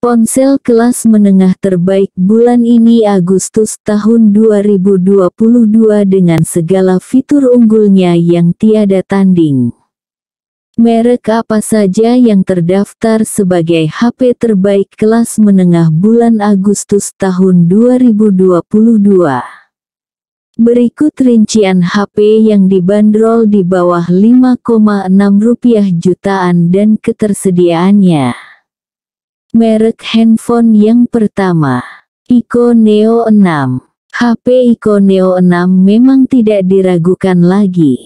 Ponsel kelas menengah terbaik bulan ini Agustus tahun 2022 dengan segala fitur unggulnya yang tiada tanding. Merek apa saja yang terdaftar sebagai HP terbaik kelas menengah bulan Agustus tahun 2022. Berikut rincian HP yang dibanderol di bawah 5,6 rupiah jutaan dan ketersediaannya. Merek handphone yang pertama, Ico Neo 6. HP Ico Neo 6 memang tidak diragukan lagi.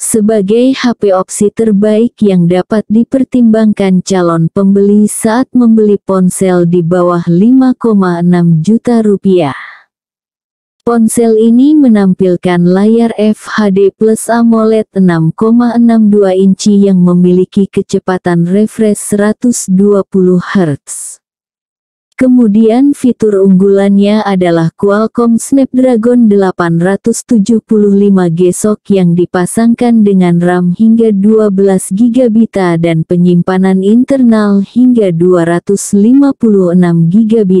Sebagai HP opsi terbaik yang dapat dipertimbangkan calon pembeli saat membeli ponsel di bawah 5,6 juta rupiah. Ponsel ini menampilkan layar FHD plus AMOLED 6,62 inci yang memiliki kecepatan refresh 120 Hz. Kemudian fitur unggulannya adalah Qualcomm Snapdragon 875G yang dipasangkan dengan RAM hingga 12 GB dan penyimpanan internal hingga 256 GB.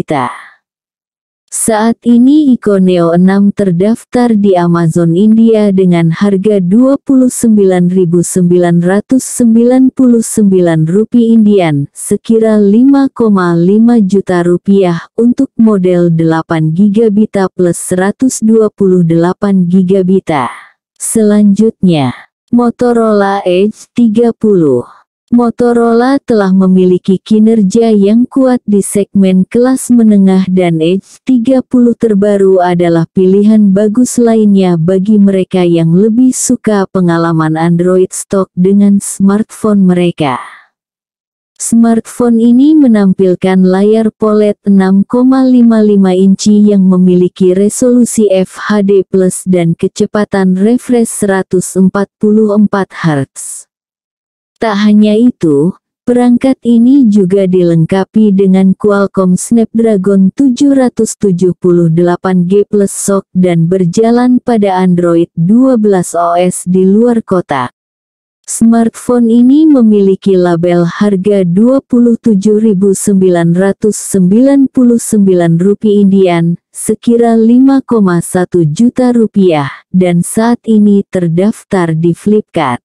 Saat ini Neo 6 terdaftar di Amazon India dengan harga Rp29.999 Indian, sekira 5,5 juta rupiah untuk model 8 GB plus 128 GB. Selanjutnya, Motorola Edge 30. Motorola telah memiliki kinerja yang kuat di segmen kelas menengah dan Edge 30 terbaru adalah pilihan bagus lainnya bagi mereka yang lebih suka pengalaman Android stock dengan smartphone mereka. Smartphone ini menampilkan layar polet 6,55 inci yang memiliki resolusi FHD dan kecepatan refresh 144 Hz. Tak hanya itu, perangkat ini juga dilengkapi dengan Qualcomm Snapdragon 778G plus SoC dan berjalan pada Android 12 OS di luar kota. Smartphone ini memiliki label harga Rp27.999 Indian, sekira 5,1 juta rupiah, dan saat ini terdaftar di Flipkart.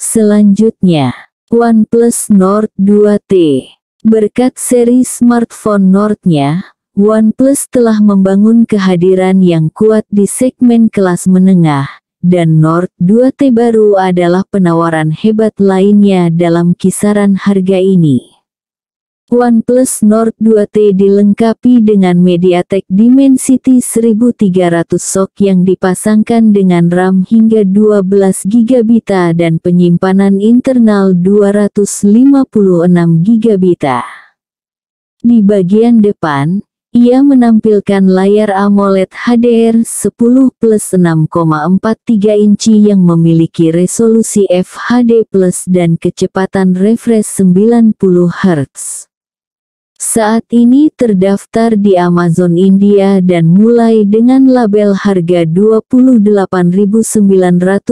Selanjutnya, OnePlus Nord 2T. Berkat seri smartphone Nordnya, OnePlus telah membangun kehadiran yang kuat di segmen kelas menengah, dan Nord 2T baru adalah penawaran hebat lainnya dalam kisaran harga ini. OnePlus Nord 2T dilengkapi dengan MediaTek Dimensity 1300 SoC yang dipasangkan dengan RAM hingga 12 GB dan penyimpanan internal 256 GB. Di bagian depan, ia menampilkan layar AMOLED HDR 10 plus 6,43 inci yang memiliki resolusi FHD plus dan kecepatan refresh 90 Hz. Saat ini terdaftar di Amazon India dan mulai dengan label harga Rp28.999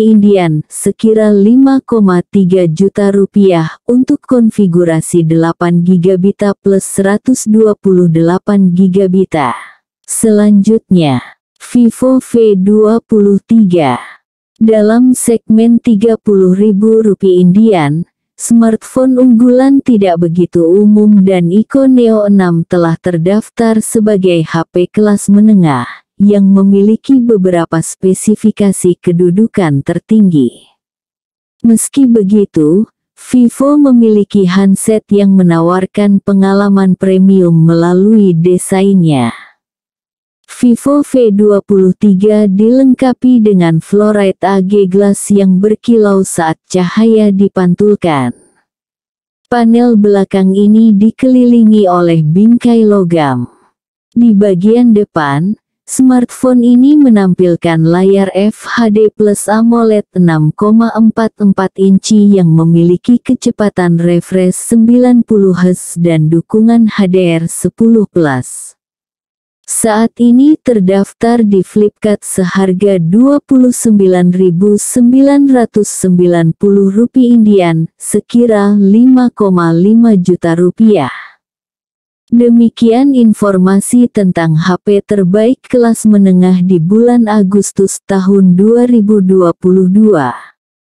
Indian, sekira 5,3 juta rupiah, untuk konfigurasi 8 GB plus 128 GB. Selanjutnya, Vivo V23. Dalam segmen Rp30.000 Indian, Smartphone unggulan tidak begitu umum dan Ico Neo 6 telah terdaftar sebagai HP kelas menengah, yang memiliki beberapa spesifikasi kedudukan tertinggi. Meski begitu, Vivo memiliki handset yang menawarkan pengalaman premium melalui desainnya. Vivo V23 dilengkapi dengan fluoride AG glass yang berkilau saat cahaya dipantulkan. Panel belakang ini dikelilingi oleh bingkai logam. Di bagian depan, smartphone ini menampilkan layar FHD plus AMOLED 6,44 inci yang memiliki kecepatan refresh 90 Hz dan dukungan HDR 10+. Saat ini terdaftar di Flipkart seharga Rp29.990 Indian, sekira 5,5 juta rupiah. Demikian informasi tentang HP terbaik kelas menengah di bulan Agustus tahun 2022.